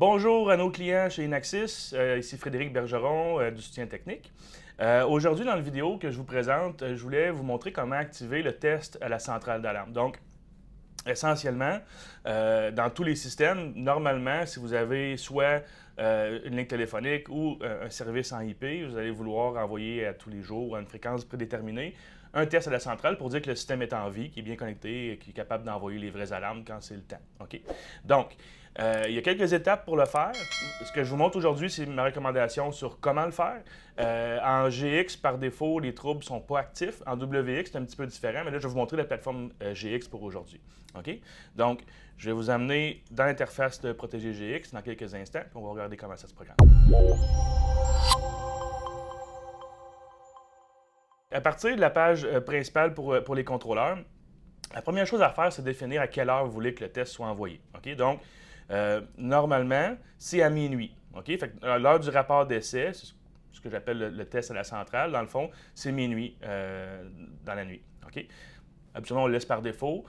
Bonjour à nos clients chez Inaxis, euh, ici Frédéric Bergeron euh, du soutien technique. Euh, aujourd'hui, dans la vidéo que je vous présente, je voulais vous montrer comment activer le test à la centrale d'alarme. Donc, essentiellement, dans tous les systèmes, normalement, si vous avez soit une ligne téléphonique ou un service en IP, vous allez vouloir envoyer à tous les jours à une fréquence prédéterminée un test à la centrale pour dire que le système est en vie, qui est bien connecté, qui est capable d'envoyer les vraies alarmes quand c'est le temps. OK? Donc, euh, il y a quelques étapes pour le faire. Ce que je vous montre aujourd'hui, c'est ma recommandation sur comment le faire. Euh, en GX, par défaut, les troubles ne sont pas actifs. En WX, c'est un petit peu différent, mais là, je vais vous montrer la plateforme euh, GX pour aujourd'hui. OK? Donc, je vais vous amener dans l'interface de Protéger GX dans quelques instants, puis on va regarder comment ça se programme. À partir de la page euh, principale pour, euh, pour les contrôleurs, la première chose à faire, c'est définir à quelle heure vous voulez que le test soit envoyé. Donc, euh, normalement, c'est à minuit. l'heure du rapport d'essai, c'est ce que j'appelle le, test à la centrale, dans le fond, c'est minuit dans la nuit. Ok, Habituellement, on le laisse par défaut.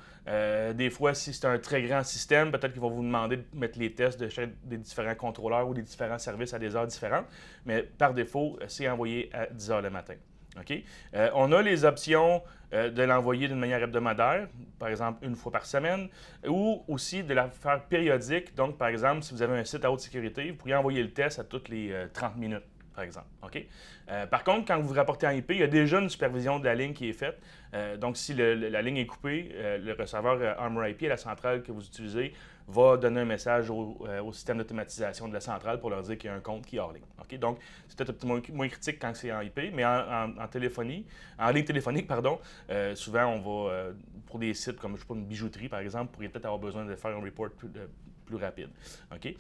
des fois, si c'est un très grand système, peut-être qu'ils vont vous demander de mettre les tests de chaque des différents contrôleurs ou des différents services à des heures différentes. Mais par défaut, c'est envoyé à 10 heures le matin. OK? Euh, on a les options euh, de l'envoyer d'une manière hebdomadaire, par exemple une fois par semaine, ou aussi de la faire périodique. Donc, par exemple, si vous avez un site à haute sécurité, vous pourriez envoyer le test à toutes les 30 euh, minutes par exemple. OK? Euh, par contre, quand vous vous rapportez en IP, il y a déjà une supervision de la ligne qui est faite. Euh, donc, si la ligne est coupée, euh, le receveur Armor IP à la centrale que vous utilisez va donner un message au, système d'automatisation de la centrale pour leur dire qu'il y a un compte qui est hors ligne. OK? Donc, c'est peut-être un petit moins, moins critique quand c'est en IP, mais en, téléphonie, en ligne téléphonique, pardon, souvent on va, pour des sites comme je sais pas, une bijouterie par exemple, pourrait peut-être avoir besoin de faire un report rapide. OK?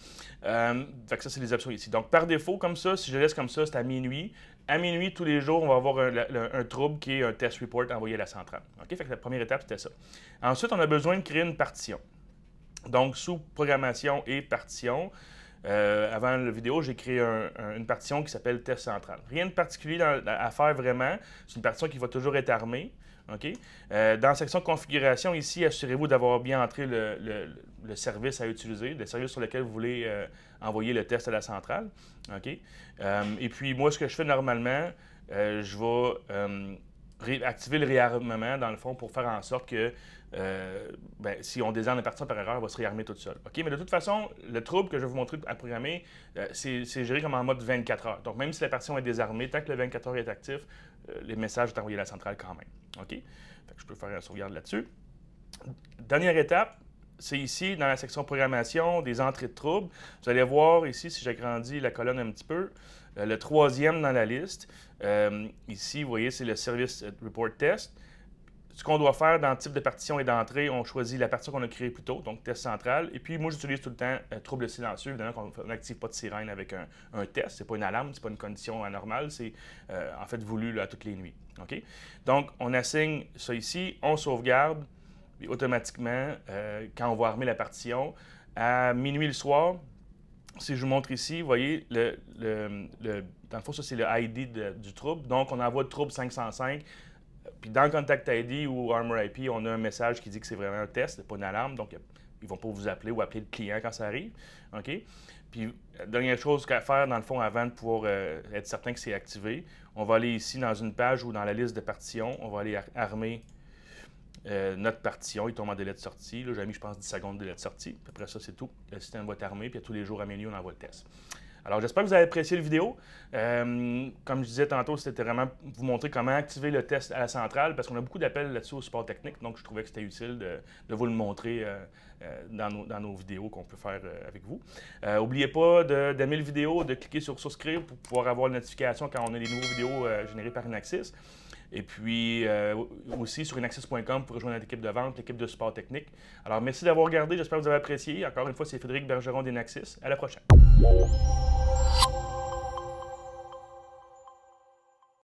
Euh, ça, c'est les options ici. Donc, par défaut, comme ça, si je laisse comme ça, c'est à minuit. À minuit, tous les jours, on va avoir un, trouble qui est un test report envoyé à la centrale. OK? Fait que la première étape, c'était ça. Ensuite, on a besoin de créer une partition. Donc, sous programmation et partition, euh, avant la vidéo, j'ai créé une partition qui s'appelle test centrale. Rien de particulier à faire vraiment. C'est une partition qui va toujours être armée. Euh, dans la section configuration, ici, assurez-vous d'avoir bien entré le, service à utiliser, le service sur lequel vous voulez euh, envoyer le test à la centrale. Euh, et puis, moi, ce que je fais normalement, je vais activer le réarmement, dans le fond, pour faire en sorte que euh, ben, si on désarme la partie par erreur, elle va se réarmer toute seule. Mais de toute façon, le trouble que je vais vous montrer à programmer, euh, c'est géré comme en mode 24 heures. Donc, même si la partition est désarmée, tant que le 24 heures est actif, euh, les messages sont envoyés à la centrale quand même. OK? je peux faire un sauvegarde là-dessus. Dernière étape, c'est ici, dans la section programmation, des entrées de troubles. Vous allez voir ici, si j'agrandis la colonne un petit peu, euh, le troisième dans la liste, euh, ici, vous voyez, c'est le Service euh, Report Test ce qu'on doit faire dans le type de partition et d'entrée, on choisit la partition qu'on a créée plus tôt, donc test central. Et puis, moi, j'utilise tout le temps trouble silencieux. Évidemment, qu'on n'active pas de sirène avec un, test. Ce n'est pas une alarme, ce n'est pas une condition anormale. C'est en fait voulu là, toutes les nuits. Donc, on assigne ça ici, on sauvegarde. Et automatiquement, quand on va armer la partition, à minuit le soir, si je vous montre ici, vous voyez, dans le fond, ça, c'est le ID du trouble. Donc, on envoie le trouble 505. Puis dans Contact ID ou Armor IP, on a un message qui dit que c'est vraiment un test, pas une alarme. Donc, ils ne vont pas vous appeler ou appeler le client quand ça arrive. OK? Puis, dernière chose qu'à faire, dans le fond, avant de pouvoir euh, être certain que c'est activé, on va aller ici dans une page ou dans la liste de partitions. On va aller armer euh, notre partition, il tombe en délai de sortie. Là, j'ai mis, je pense, 10 secondes de délai de sortie. Après ça, c'est tout. Le système va être armé, puis tous les jours à lieux, on envoie le test. Alors, j'espère que vous avez apprécié la vidéo. Euh, comme je disais tantôt, c'était vraiment vous montrer comment activer le test à la centrale, parce qu'on a beaucoup d'appels là-dessus au support technique, donc je trouvais que c'était utile de, vous le montrer euh, dans, nos, vidéos qu'on peut faire avec vous. N'oubliez pas d'aimer la vidéo, de cliquer sur souscrire pour pouvoir avoir la notification quand on a des nouvelles vidéos générées par Inaxis. Et puis euh, aussi sur inaccess.com pour rejoindre l'équipe de vente, l'équipe de support technique. Alors merci d'avoir regardé, j'espère que vous avez apprécié. Encore une fois, c'est Frédéric Bergeron d'Inaxis. À la prochaine.